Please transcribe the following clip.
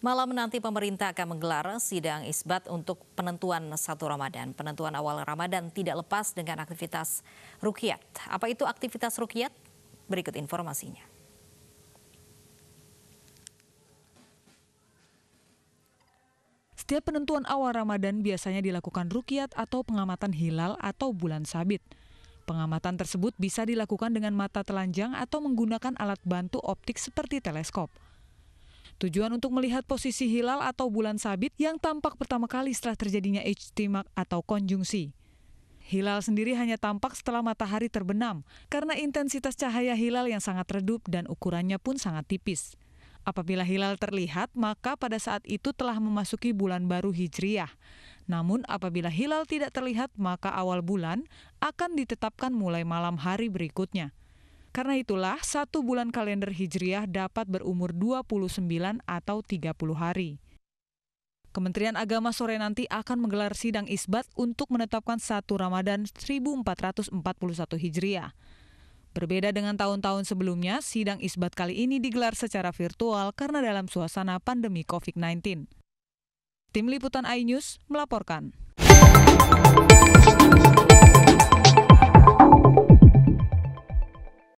Malam nanti pemerintah akan menggelar sidang isbat untuk penentuan satu Ramadan. Penentuan awal Ramadan tidak lepas dengan aktivitas rukyat. Apa itu aktivitas rukyat? Berikut informasinya. Setiap penentuan awal Ramadan biasanya dilakukan rukyat atau pengamatan hilal atau bulan sabit. Pengamatan tersebut bisa dilakukan dengan mata telanjang atau menggunakan alat bantu optik seperti teleskop. Tujuan untuk melihat posisi hilal atau bulan sabit yang tampak pertama kali setelah terjadinya ijtimak atau konjungsi. Hilal sendiri hanya tampak setelah matahari terbenam karena intensitas cahaya hilal yang sangat redup dan ukurannya pun sangat tipis. Apabila hilal terlihat, maka pada saat itu telah memasuki bulan baru Hijriah. Namun apabila hilal tidak terlihat, maka awal bulan akan ditetapkan mulai malam hari berikutnya. Karena itulah, satu bulan kalender Hijriah dapat berumur 29 atau 30 hari. Kementerian Agama sore nanti akan menggelar sidang isbat untuk menetapkan satu Ramadan 1441 Hijriah. Berbeda dengan tahun-tahun sebelumnya, sidang isbat kali ini digelar secara virtual karena dalam suasana pandemi COVID-19. Tim Liputan iNews melaporkan.